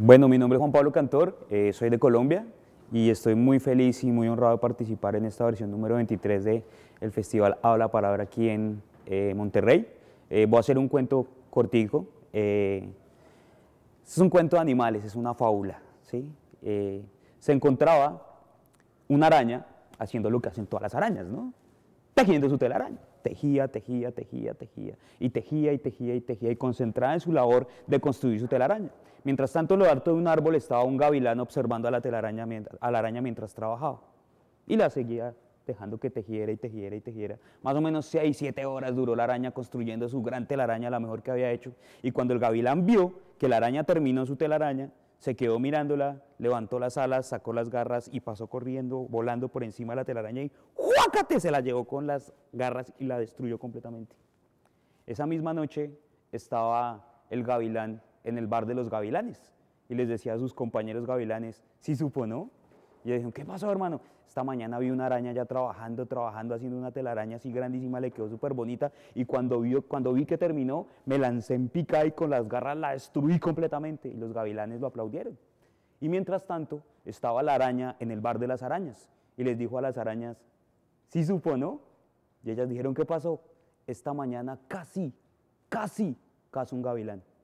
Bueno, mi nombre es Juan Pablo Cantor, eh, soy de Colombia y estoy muy feliz y muy honrado de participar en esta versión número 23 del Festival Habla Palabra aquí en eh, Monterrey. Eh, voy a hacer un cuento cortico. es un cuento de animales, es una fábula. ¿sí? se encontraba una araña haciendo lo que hacen todas las arañas, ¿no? Tejiendo su telaraña tejía, tejía, tejía, tejía, y tejía, y tejía, y tejía, y concentrada en su labor de construir su telaraña. Mientras tanto, en lo alto de un árbol estaba un gavilán observando a la, telaraña, a la araña mientras trabajaba, y la seguía dejando que tejiera y tejiera y tejiera. Más o menos seis, siete horas duró la araña construyendo su gran telaraña, la mejor que había hecho, y cuando el gavilán vio que la araña terminó su telaraña, se quedó mirándola, levantó las alas, sacó las garras y pasó corriendo, volando por encima de la telaraña y ¡juácate! Se la llevó con las garras y la destruyó completamente. Esa misma noche estaba el gavilán en el bar de los gavilanes y les decía a sus compañeros gavilanes, si ¿Sí supo, ¿no? Y ellos ¿qué pasó, hermano? Esta mañana vi una araña ya trabajando, trabajando, haciendo una telaraña así grandísima, le quedó súper bonita. Y cuando vi, cuando vi que terminó, me lancé en pica y con las garras la destruí completamente. Y los gavilanes lo aplaudieron. Y mientras tanto, estaba la araña en el bar de las arañas. Y les dijo a las arañas, ¿sí supo, no? Y ellas dijeron, ¿qué pasó? Esta mañana casi, casi, casi un gavilán.